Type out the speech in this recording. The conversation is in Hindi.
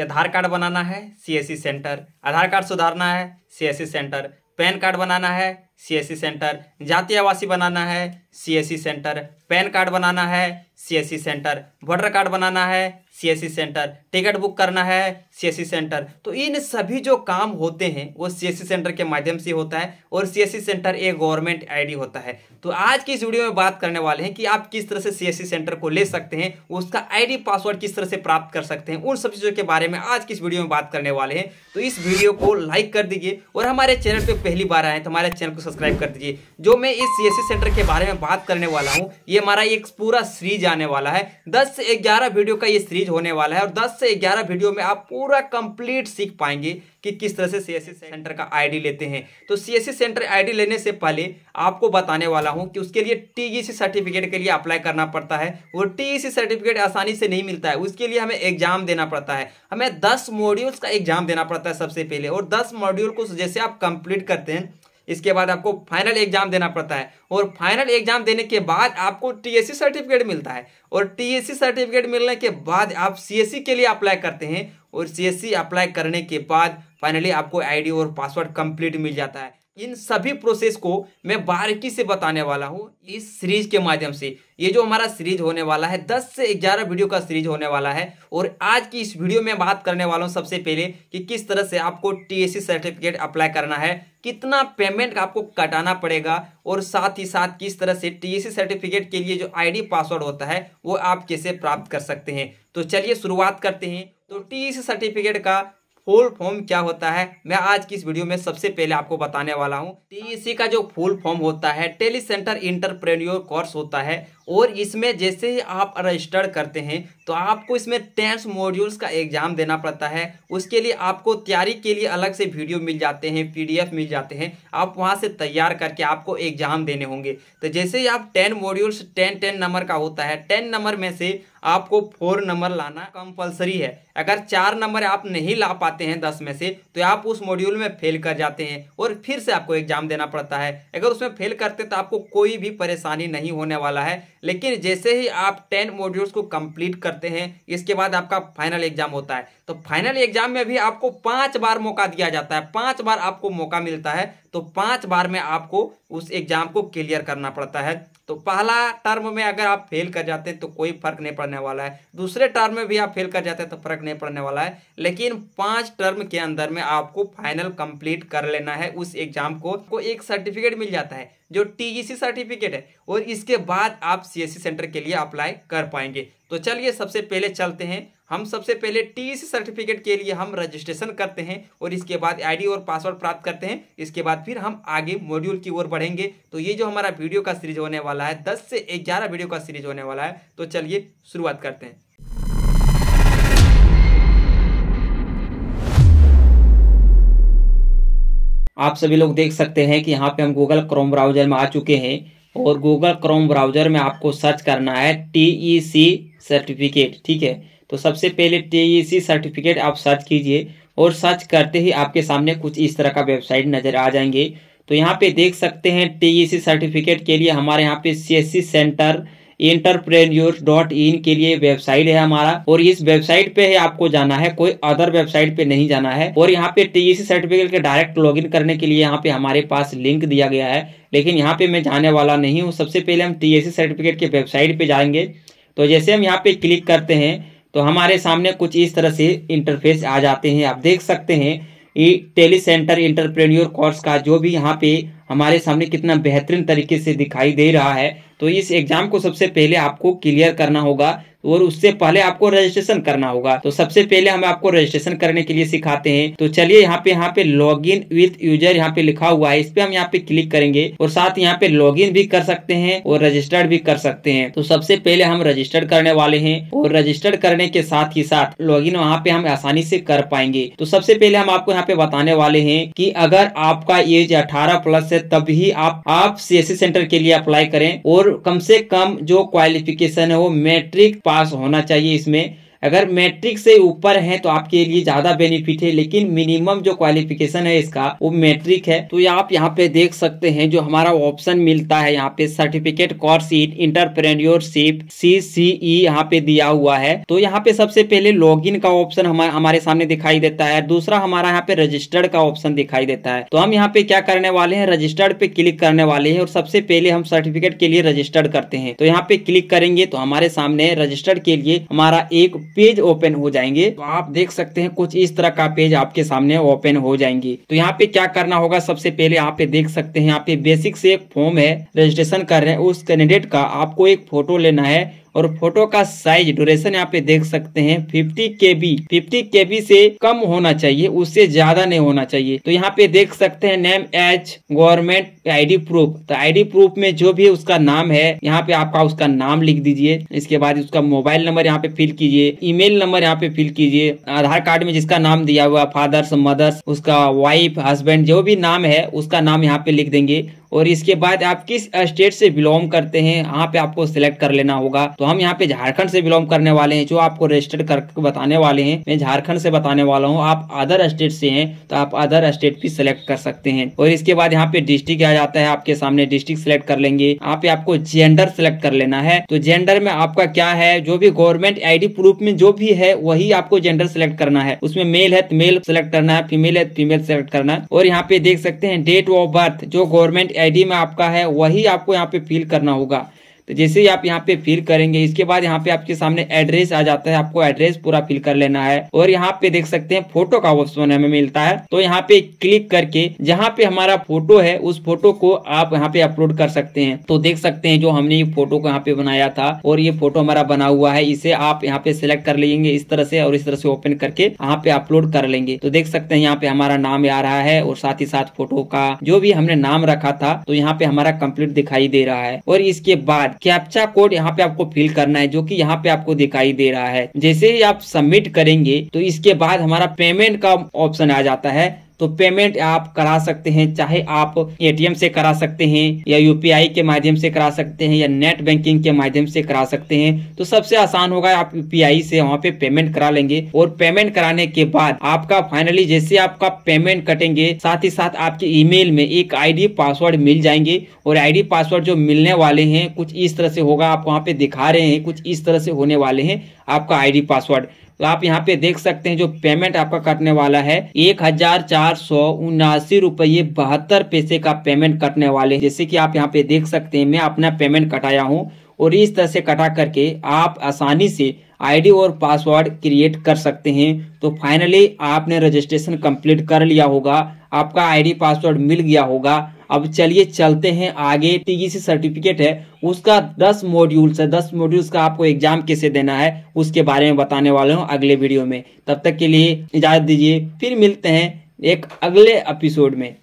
आधार कार्ड बनाना है CSC centre e Aadhaar card सुधारना है CSC centre e PAN card बनाना है सी सेंटर जाति आवासी बनाना है C centre e PAN card बनाना है सी सेंटर वोटर कार्ड बनाना है सी सेंटर टिकट बुक करना है सी सेंटर e तो इन सभी जो काम होते हैं वो सी सेंटर e के माध्यम से होता है और सी सेंटर एक गवर्नमेंट आईडी होता है तो आज की इस वीडियो में बात करने वाले हैं कि आप किस तरह से सी सेंटर को ले सकते हैं उसका आईडी पासवर्ड किस तरह से प्राप्त कर सकते हैं उन सब चीज़ों के बारे में आज की इस वीडियो में बात करने वाले हैं तो इस वीडियो को लाइक कर दीजिए और हमारे चैनल पर पहली बार आए तो हमारे चैनल को सब्सक्राइब कर दीजिए जो मैं इस सी सेंटर के बारे में बात करने वाला हूँ ये हमारा एक पूरा सीरीज आने वाला है दस से ग्यारह वीडियो का ये सीरीज होने वाला है और दस से ग्यारह वीडियो में आप पूरा कंप्लीट सीख पाएंगे कि किस तरह से सी सेंटर का आईडी लेते हैं तो सी सेंटर आईडी लेने से पहले आपको बताने वाला हूँ कि उसके लिए टीईसी सर्टिफिकेट e के लिए अप्लाई करना पड़ता है वो टीईसी सर्टिफिकेट e आसानी से नहीं मिलता है उसके लिए हमें एग्जाम देना पड़ता है हमें दस मॉड्यूल्स का एग्जाम देना पड़ता है सबसे पहले और दस मॉड्यूल को जैसे आप कंप्लीट करते हैं इसके बाद आपको फाइनल एग्जाम देना पड़ता है और फाइनल एग्जाम देने के बाद आपको टीएससी सर्टिफिकेट मिलता है और टीएससी सर्टिफिकेट मिलने के बाद आप सीएससी के लिए अप्लाई करते हैं और सीएससी अप्लाई करने के बाद फाइनली आपको आईडी और पासवर्ड कंप्लीट मिल जाता है इन सभी प्रोसेस को मैं बारीकी से बताने वाला हूँ इस सीरीज के माध्यम से ये जो हमारा सीरीज होने वाला है 10 से 11 वीडियो का सीरीज होने वाला है और आज की इस वीडियो में बात करने वाला हूँ सबसे पहले कि किस तरह से आपको टीएससी सर्टिफिकेट अप्लाई करना है कितना पेमेंट आपको कटाना पड़ेगा और साथ ही साथ किस तरह से टीएससी सर्टिफिकेट के लिए जो आई पासवर्ड होता है वो आप कैसे प्राप्त कर सकते हैं तो चलिए शुरुआत करते हैं तो टीएससी सर्टिफिकेट का फुल फॉर्म क्या होता है मैं आज की इस वीडियो में सबसे पहले आपको बताने वाला हूँ टीईसी का जो फुल फॉर्म होता है टेली सेंटर इंटरप्रेन्योर कोर्स होता है और इसमें जैसे ही आप रजिस्टर करते हैं तो आपको इसमें टेंस मॉड्यूल्स का एग्जाम देना पड़ता है उसके लिए आपको तैयारी के लिए अलग से वीडियो मिल जाते हैं पीडीएफ मिल जाते हैं आप वहां से तैयार करके आपको एग्जाम देने होंगे तो जैसे ही आप ten modules ten ten number का होता है टेन नंबर में से आपको फोर नंबर लाना कंपलसरी है अगर चार नंबर आप नहीं ला पाते हैं दस में से तो आप उस मॉड्यूल में फेल कर जाते हैं और फिर से आपको एग्जाम देना पड़ता है अगर उसमें फेल करते तो आपको कोई भी परेशानी नहीं होने वाला है लेकिन जैसे ही आप टेन मॉड्यूल्स को कंप्लीट करते करते हैं इसके बाद आपका फाइनल एग्जाम होता है तो फाइनल एग्जाम में भी आपको पांच बार मौका दिया जाता है पांच बार आपको मौका मिलता है तो पांच बार में आपको उस एग्जाम को क्लियर करना पड़ता है तो पहला टर्म में अगर आप फेल कर जाते हैं तो कोई फर्क नहीं पड़ने वाला है दूसरे टर्म में भी आप फेल कर जाते हैं तो फर्क नहीं पड़ने वाला है लेकिन पांच टर्म के अंदर में आपको फाइनल कंप्लीट कर लेना है उस एग्जाम को, आपको एक सर्टिफिकेट मिल जाता है जो टीजीसी सर्टिफिकेट e है और इसके बाद आप सी सेंटर e के लिए अप्लाई कर पाएंगे तो चलिए सबसे पहले चलते हैं हम सबसे पहले टी सर्टिफिकेट के लिए हम रजिस्ट्रेशन करते हैं और इसके बाद आईडी और पासवर्ड प्राप्त करते हैं इसके बाद फिर हम आगे मॉड्यूल की ओर बढ़ेंगे तो ये जो हमारा वीडियो का सीरीज होने वाला है दस से ग्यारह वीडियो का सीरीज होने वाला है तो चलिए शुरुआत करते हैं आप सभी लोग देख सकते हैं कि यहाँ पे हम गूगल क्रोम ब्राउजर में आ चुके हैं और गूगल क्रोम ब्राउजर में आपको सर्च करना है टी सर्टिफिकेट e ठीक है तो सबसे पहले टी सर्टिफिकेट आप सर्च कीजिए और सर्च करते ही आपके सामने कुछ इस तरह का वेबसाइट नज़र आ जाएंगे तो यहाँ पे देख सकते हैं टी सर्टिफिकेट के लिए हमारे यहाँ पे C centre entrepreneur dot in के लिए वेबसाइट है हमारा और इस वेबसाइट पे है आपको जाना है कोई अदर वेबसाइट पे नहीं जाना है और यहाँ पे टीईसी सर्टिफिकेट के डायरेक्ट लॉगिन करने के लिए यहाँ पे हमारे पास लिंक दिया गया है लेकिन यहाँ पे मैं जाने वाला नहीं हूँ सबसे पहले हम टीएसी सर्टिफिकेट के वेबसाइट पे जाएंगे तो जैसे हम यहाँ पे क्लिक करते हैं तो हमारे सामने कुछ इस तरह से इंटरफेस आ जाते हैं आप देख सकते हैं ये टेली सेंटर इंटरप्रेन्योर कोर्स का जो भी यहाँ पे हमारे सामने कितना बेहतरीन तरीके से दिखाई दे रहा है तो इस एग्जाम को सबसे पहले आपको क्लियर करना होगा और उससे पहले आपको रजिस्ट्रेशन करना होगा तो सबसे पहले हम आपको रजिस्ट्रेशन करने के लिए सिखाते हैं तो चलिए यहाँ पे यहाँ पे लॉग इन विथ यूजर यहाँ पे लिखा हुआ है इस पे हम यहाँ पे क्लिक करेंगे और साथ यहाँ पे लॉग इन भी कर सकते हैं और रजिस्टर्ड भी कर सकते हैं तो सबसे पहले हम रजिस्टर्ड करने वाले हैं और रजिस्टर्ड करने के साथ ही साथ लॉग इन वहाँ पे हम आसानी से कर पाएंगे तो सबसे पहले हम आपको यहाँ पे बताने वाले है की अगर आपका एज अठारह प्लस है तभी आप आप सी सेंटर e के लिए अप्लाई करें और कम से कम जो क्वालिफिकेशन है वो मैट्रिक पास होना चाहिए इसमें अगर मैट्रिक से ऊपर है तो आपके लिए ज्यादा बेनिफिट है लेकिन मिनिमम जो क्वालिफिकेशन है इसका वो मैट्रिक है तो आप यहाँ पे देख सकते हैं जो हमारा ऑप्शन मिलता है यहाँ पे certificate course in entrepreneurship C C E यहाँ पे दिया हुआ है तो यहाँ पे सबसे पहले इन का ऑप्शन हमारे सामने दिखाई देता है दूसरा हमारा यहाँ पे रजिस्टर्ड का ऑप्शन दिखाई देता है तो हम यहाँ पे क्या करने वाले हैं रजिस्टर्ड पे क्लिक करने वाले हैं और सबसे पहले हम सर्टिफिकेट के लिए रजिस्टर्ड करते हैं तो यहाँ पे क्लिक करेंगे तो हमारे सामने रजिस्टर्ड के लिए हमारा एक पेज ओपन हो जाएंगे तो आप देख सकते हैं कुछ इस तरह का पेज आपके सामने ओपन हो जाएंगे तो यहाँ पे क्या करना होगा सबसे पहले आप पे देख सकते हैं यहाँ पे बेसिक से एक फॉर्म है रजिस्ट्रेशन कर रहे हैं उस कैंडिडेट का आपको एक फोटो लेना है और फोटो का साइज ड्यूरेशन यहाँ पे देख सकते हैं फिफ्टी के बी फिफ्टी के बी से कम होना चाहिए उससे ज्यादा नहीं होना चाहिए तो यहाँ पे देख सकते हैं name H government ID proof तो आईडी प्रूफ में जो भी उसका नाम है यहाँ पे आपका उसका नाम लिख दीजिए इसके बाद उसका मोबाइल नंबर यहाँ पे फिल कीजिए ईमेल नंबर यहाँ पे फिल कीजिए आधार कार्ड में जिसका नाम दिया हुआ फादर्स मदर्स उसका वाइफ हस्बैंड जो भी नाम है उसका नाम यहाँ पे लिख देंगे और इसके बाद आप किस स्टेट से बिलोंग करते हैं यहाँ पे आपको सिलेक्ट कर लेना होगा तो हम यहाँ पे झारखंड से बिलोंग करने वाले हैं जो आपको रजिस्टर्ड करके बताने वाले हैं मैं झारखंड से बताने वाला हूँ आप अदर स्टेट से हैं तो आप अदर स्टेट भी सिलेक्ट कर सकते हैं और इसके बाद यहाँ पे डिस्ट्रिक्ट आ जाता है आपके सामने डिस्ट्रिक्ट सिलेक्ट कर लेंगे यहाँ पे आपको जेंडर सिलेक्ट कर लेना है तो जेंडर में आपका क्या है जो भी गवर्नमेंट आई प्रूफ में जो भी है वही आपको जेंडर सिलेक्ट करना है उसमें मेल है तो मेल सिलेक्ट करना है फीमेल है फीमेल तो सिलेक्ट करना है और यहाँ पे देख सकते हैं डेट ऑफ बर्थ जो गवर्नमेंट आईडी में आपका है वही आपको यहाँ पे फिल करना होगा तो जैसे ही आप यहाँ पे फिल करेंगे इसके बाद यहाँ पे आपके सामने एड्रेस आ जाता है आपको एड्रेस पूरा फिल कर लेना है और यहाँ पे देख सकते हैं फोटो का ऑप्शन हमें मिलता है तो यहाँ पे क्लिक करके जहाँ पे हमारा फोटो है उस फोटो को आप यहाँ पे अपलोड कर सकते हैं तो देख सकते हैं जो हमने ये फोटो को यहाँ पे बनाया था और ये फोटो हमारा बना हुआ है इसे आप यहाँ पे सिलेक्ट कर लेंगे इस तरह से और इस तरह से ओपन करके यहाँ पे अपलोड कर लेंगे तो देख सकते हैं यहाँ पे हमारा नाम आ रहा है और साथ ही साथ फोटो का जो भी हमने नाम रखा था तो यहाँ पे हमारा कम्प्लीट दिखाई दे रहा है और इसके बाद कैप्चा कोड यहाँ पे आपको फिल करना है जो कि यहाँ पे आपको दिखाई दे रहा है जैसे ही आप सबमिट करेंगे तो इसके बाद हमारा पेमेंट का ऑप्शन आ जाता है तो पेमेंट आप करा सकते हैं चाहे आप एटीएम से करा सकते हैं या यूपीआई के माध्यम से करा सकते हैं या नेट बैंकिंग के माध्यम से करा सकते हैं तो सबसे आसान होगा आप यूपीआई से वहाँ पे पेमेंट करा लेंगे और पेमेंट कराने के बाद आपका फाइनली जैसे आपका पेमेंट कटेंगे साथ ही साथ आपके ईमेल में एक आईडी पासवर्ड मिल जाएंगे और आईडी पासवर्ड जो मिलने वाले हैं कुछ इस तरह से होगा आप वहाँ पे दिखा रहे हैं कुछ इस तरह से होने वाले हैं आपका आईडी पासवर्ड तो आप यहाँ पे देख सकते हैं जो पेमेंट आपका कटने वाला है एक हजार चार सौ उन्नासी रुपये बहत्तर पैसे का पेमेंट कटने वाले जैसे कि आप यहाँ पे देख सकते हैं मैं अपना पेमेंट कटाया हूँ और इस तरह से कटा करके आप आसानी से आईडी और पासवर्ड क्रिएट कर सकते हैं तो फाइनली आपने रजिस्ट्रेशन कंप्लीट कर लिया होगा आपका आईडी पासवर्ड मिल गया होगा अब चलिए चलते हैं आगे टीजीसी सर्टिफिकेट है उसका 10 मॉड्यूल्स है 10 मॉड्यूल्स का आपको एग्जाम कैसे देना है उसके बारे में बताने वाले हूँ अगले वीडियो में तब तक के लिए इजाजत दीजिए फिर मिलते हैं एक अगले एपिसोड में